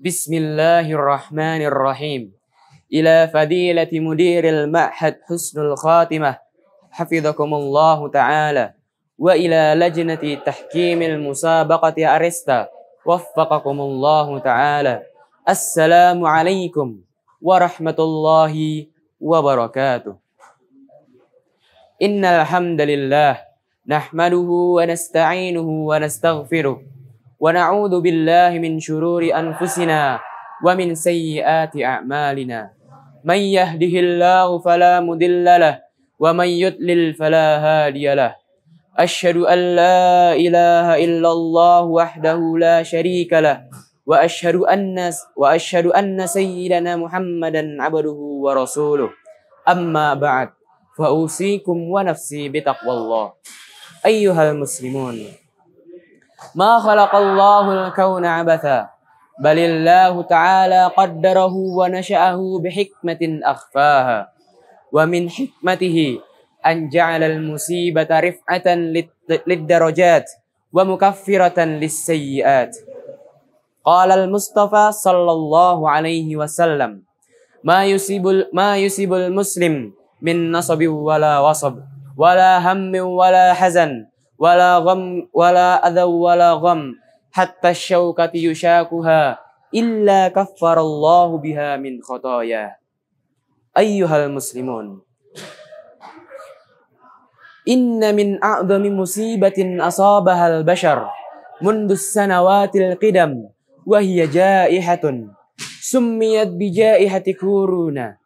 بسم الله الرحمن الرحيم إلى فضيلة مدير المعهد حسن الخاتمة حفظكم الله تعالى وإلى لجنة تحكيم المسابقة أرستا وفقكم الله تعالى السلام عليكم ورحمة الله وبركاته إن الحمد لله نحمده ونستعينه ونستغفره ونعوذ بالله من شرور أنفسنا ومن سيئات أعمالنا من يهده الله فلا مضل له ومن يضلل فلا هادي له أشهد أن لا إله إلا الله وحده لا شريك له وأشهد أن وأشهد أن سيدنا محمدا عبده ورسوله أما بعد فأوصيكم ونفسي بتقوى الله أيها المسلمون ما خلق الله الكون عبثا بل الله تعالى قدره ونشأه بحكمة أخفاها ومن حكمته أن جعل المصيبة رفعة للدرجات ومكفرة للسيئات قال المصطفى صلى الله عليه وسلم ما يصيب ما يصيب المسلم من نصب ولا وصب ولا هم ولا حزن wala gham wala adha wala gham hatta syaukati yushakuha illa kaffarallahu biha min khotoya ayyuhal muslimun inna min a'zami musibatin asabahal bashar mundu sanawatil qidam wa hiya jaihatun summiyat bi jaihati kuruna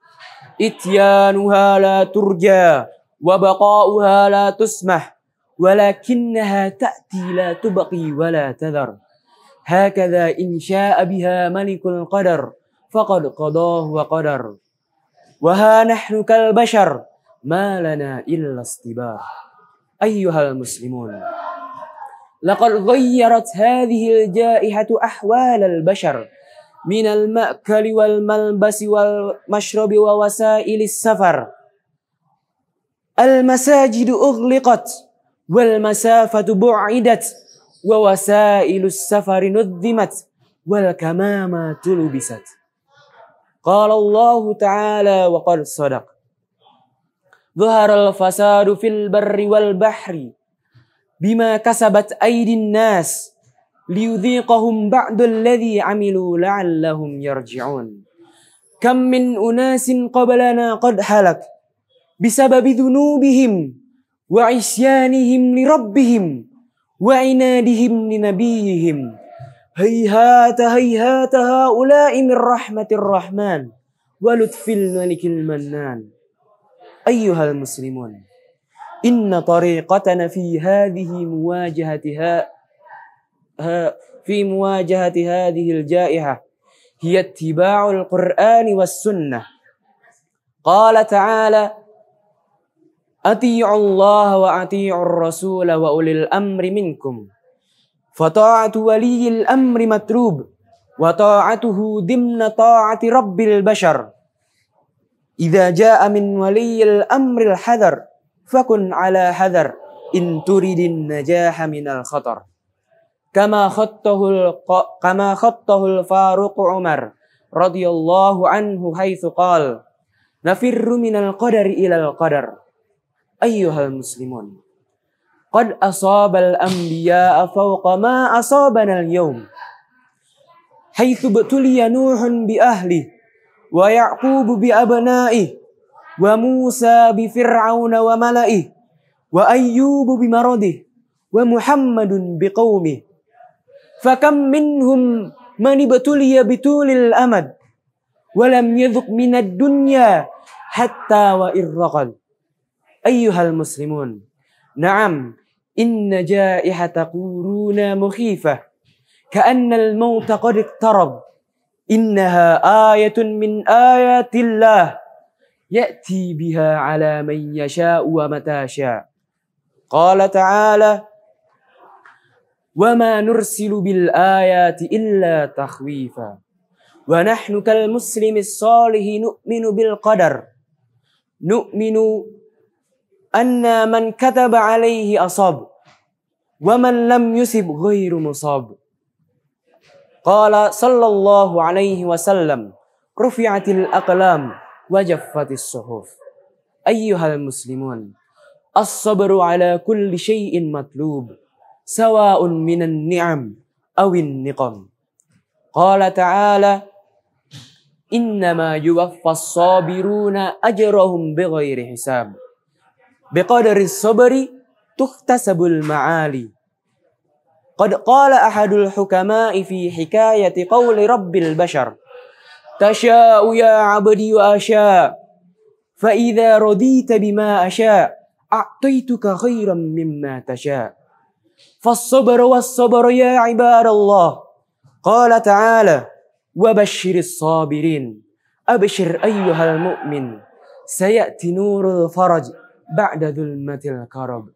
ityanuha la turja wa baqa'uha la tusmah ولكنها تأتي لا تبقي ولا تذر هكذا إن شاء بها ملك القدر فقد قضاه وقدر وها نحن كالبشر ما لنا إلا اصطباح أيها المسلمون لقد غيرت هذه الجائحة أحوال البشر من المأكل والملبس والمشرب ووسائل السفر المساجد أغلقت wal masafatu bu'idat wa wasailus safari nudhimat wal kamama tulubisat. Qala Allah Ta'ala wa qad sadaq. Zuharal fasadu fil barri wal bahri bima kasabat aydin nas liyudhiqahum ba'dul ladhi amilu la'allahum yarji'un. Kam min unasin qablana qad halak bisababi dhunubihim وعصيانهم لربهم وعنادهم لنبيهم هيهات هيهات هؤلاء من رحمة الرحمن ولطف الملك المنان أيها المسلمون إن طريقتنا في هذه مواجهتها في مواجهة هذه الجائحة هي اتباع القرآن والسنة قال تعالى أطيعوا الله وأطيعوا الرسول وأولي الأمر منكم فطاعة ولي الأمر مَتْرُوبُ وطاعته ضمن طاعة رب البشر إذا جاء من ولي الأمر الحذر فكن على حذر إن تريد النجاح من الخطر كما خطه الق... كما خطه الفاروق عمر رضي الله عنه حيث قال نفر من القدر إلى القدر ayyuhal muslimun. Qad asabal anbiya'a fawqa ma asabana al-yawm. Haitsu batuliya Nuhun bi ahli wa Ya'qub bi abna'i wa Musa bi Fir'aun wa mala'i wa Ayyub bi maradi wa Muhammadun bi qaumi. Fakam minhum man ibtuliya bitulil amad wa lam yadhuq minad dunya hatta wa irraqal. أيها المسلمون نعم إن جائحة كورونا مخيفة كأن الموت قد اقترب إنها آية من آيات الله يأتي بها على من يشاء ومتى شاء قال تعالى وما نرسل بالآيات إلا تخويفا ونحن كالمسلم الصالح نؤمن بالقدر نؤمن أن من كتب عليه أصاب ومن لم يصب غير مصاب قال صلى الله عليه وسلم رفعت الأقلام وجفت الصحف أيها المسلمون الصبر على كل شيء مطلوب سواء من النعم أو النقم قال تعالى إنما يوفى الصابرون أجرهم بغير حساب بقدر الصبر تختسب المعالي قد قال أحد الحكماء في حكاية قول رب البشر تشاء يا عبدي وأشاء فإذا رضيت بما أشاء أعطيتك خيرا مما تشاء فالصبر والصبر يا عباد الله قال تعالى وبشر الصابرين أبشر أيها المؤمن سيأتي نور الفرج ba'da dhulmatil karab.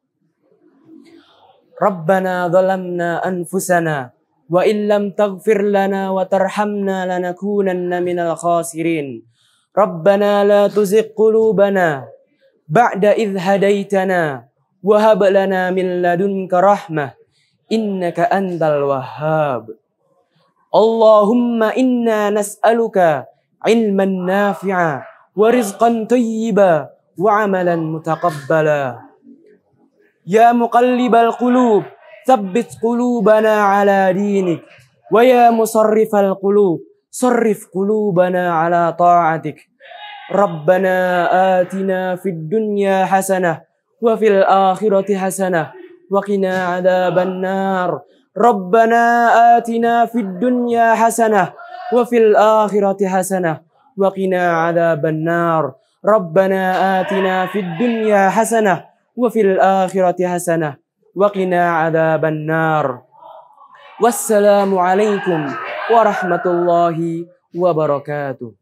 Rabbana zalamna anfusana wa illam taghfir lana wa tarhamna lanakunanna minal khasirin. Rabbana la tuzigh qulubana ba'da idh hadaitana wa hab lana min ladunka rahmah innaka antal wahhab. Allahumma inna nas'aluka ilman nafi'a wa rizqan tayyiba وعملا متقبلا يا مقلب القلوب ثبت قلوبنا على دينك ويا مصرف القلوب صرف قلوبنا على طاعتك ربنا آتنا في الدنيا حسنة وفي الآخرة حسنة وقنا عذاب النار ربنا آتنا في الدنيا حسنة وفي الآخرة حسنة وقنا عذاب النار ربنا آتنا في الدنيا حسنة وفي الآخرة حسنة وقنا عذاب النار والسلام عليكم ورحمة الله وبركاته